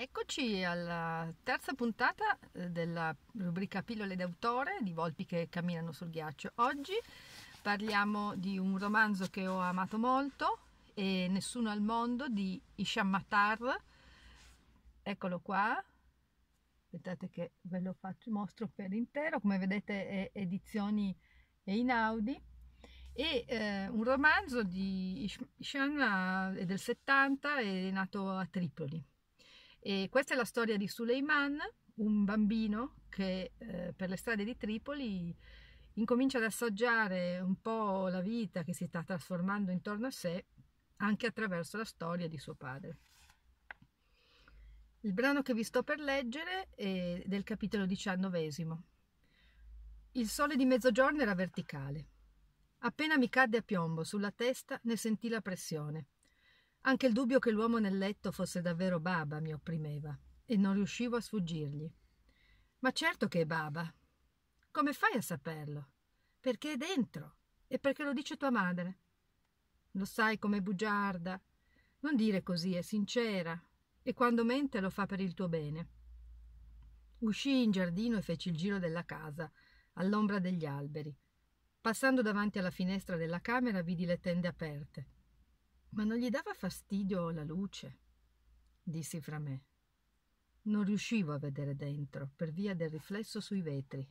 Eccoci alla terza puntata eh, della rubrica Pillole d'autore di Volpi che camminano sul ghiaccio. Oggi parliamo di un romanzo che ho amato molto e Nessuno al mondo di Isham Matar. Eccolo qua. Aspettate che ve lo faccio, mostro per intero. Come vedete è edizioni e Einaudi. E eh, un romanzo di Isham è eh, del 70 e è nato a Tripoli e questa è la storia di Suleiman, un bambino che eh, per le strade di Tripoli incomincia ad assaggiare un po' la vita che si sta trasformando intorno a sé anche attraverso la storia di suo padre. Il brano che vi sto per leggere è del capitolo diciannovesimo. Il sole di mezzogiorno era verticale. Appena mi cadde a piombo sulla testa ne sentì la pressione. Anche il dubbio che l'uomo nel letto fosse davvero Baba mi opprimeva e non riuscivo a sfuggirgli. Ma certo che è Baba. Come fai a saperlo? Perché è dentro e perché lo dice tua madre. Lo sai com'è bugiarda. Non dire così, è sincera e quando mente lo fa per il tuo bene. Uscii in giardino e feci il giro della casa, all'ombra degli alberi. Passando davanti alla finestra della camera vidi le tende aperte. Ma non gli dava fastidio la luce, dissi fra me. Non riuscivo a vedere dentro per via del riflesso sui vetri.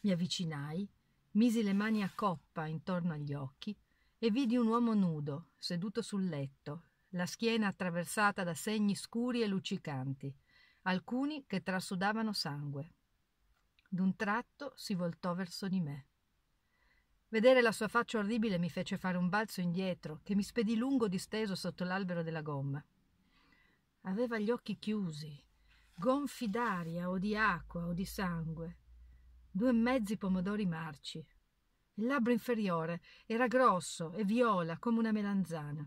Mi avvicinai, misi le mani a coppa intorno agli occhi e vidi un uomo nudo, seduto sul letto, la schiena attraversata da segni scuri e luccicanti, alcuni che trasudavano sangue. D'un tratto si voltò verso di me. Vedere la sua faccia orribile mi fece fare un balzo indietro, che mi spedì lungo disteso sotto l'albero della gomma. Aveva gli occhi chiusi, gonfi d'aria o di acqua o di sangue, due mezzi pomodori marci. Il labbro inferiore era grosso e viola come una melanzana.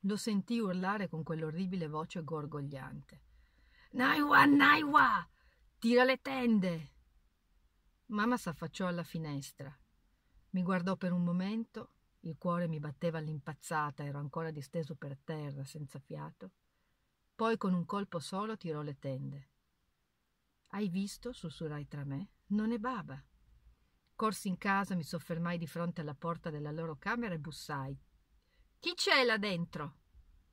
Lo sentii urlare con quell'orribile voce gorgogliante. Naiwa, Naiwa! Tira le tende! Mamma s'affacciò alla finestra. Mi guardò per un momento, il cuore mi batteva all'impazzata, ero ancora disteso per terra, senza fiato. Poi con un colpo solo tirò le tende. Hai visto? sussurrai tra me. Non è baba. Corsi in casa, mi soffermai di fronte alla porta della loro camera e bussai. Chi c'è là dentro?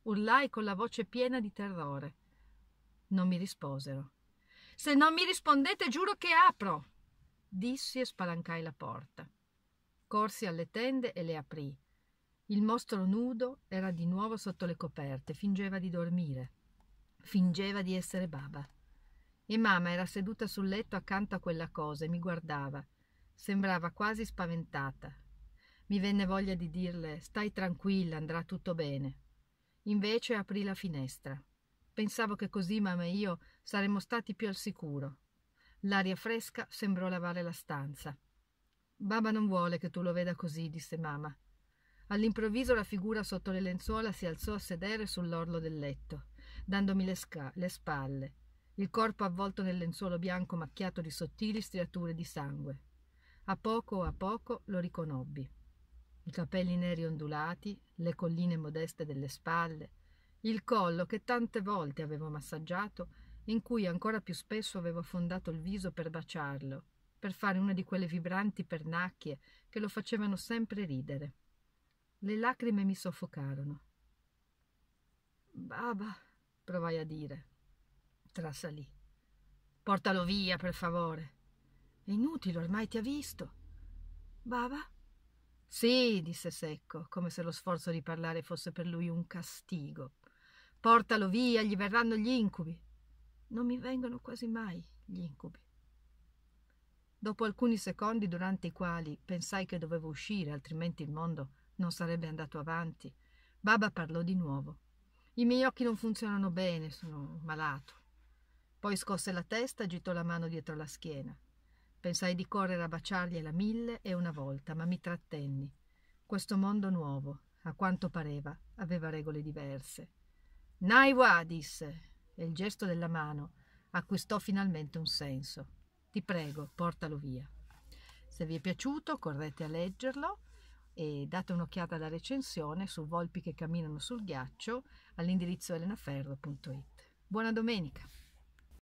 urlai con la voce piena di terrore. Non mi risposero. Se non mi rispondete, giuro che apro! dissi e spalancai la porta corsi alle tende e le aprì. Il mostro nudo era di nuovo sotto le coperte, fingeva di dormire, fingeva di essere baba. E mamma era seduta sul letto accanto a quella cosa e mi guardava. Sembrava quasi spaventata. Mi venne voglia di dirle stai tranquilla, andrà tutto bene. Invece aprì la finestra. Pensavo che così mamma e io saremmo stati più al sicuro. L'aria fresca sembrò lavare la stanza. Baba non vuole che tu lo veda così, disse mamma. All'improvviso la figura sotto le lenzuola si alzò a sedere sull'orlo del letto, dandomi le, le spalle, il corpo avvolto nel lenzuolo bianco macchiato di sottili striature di sangue. A poco a poco lo riconobbi. I capelli neri ondulati, le colline modeste delle spalle, il collo che tante volte avevo massaggiato, in cui ancora più spesso avevo affondato il viso per baciarlo, per fare una di quelle vibranti pernacchie che lo facevano sempre ridere. Le lacrime mi soffocarono. Baba, provai a dire. Trasalì. Portalo via, per favore. È inutile, ormai ti ha visto. Baba? Sì, disse secco, come se lo sforzo di parlare fosse per lui un castigo. Portalo via, gli verranno gli incubi. Non mi vengono quasi mai gli incubi. Dopo alcuni secondi durante i quali pensai che dovevo uscire, altrimenti il mondo non sarebbe andato avanti, Baba parlò di nuovo. I miei occhi non funzionano bene, sono malato. Poi scosse la testa, e agitò la mano dietro la schiena. Pensai di correre a baciargliela mille e una volta, ma mi trattenni. Questo mondo nuovo, a quanto pareva, aveva regole diverse. Naiwa, disse, e il gesto della mano acquistò finalmente un senso. Ti prego, portalo via. Se vi è piaciuto, correte a leggerlo e date un'occhiata alla recensione su Volpi che camminano sul ghiaccio all'indirizzo elenaferro.it. Buona domenica!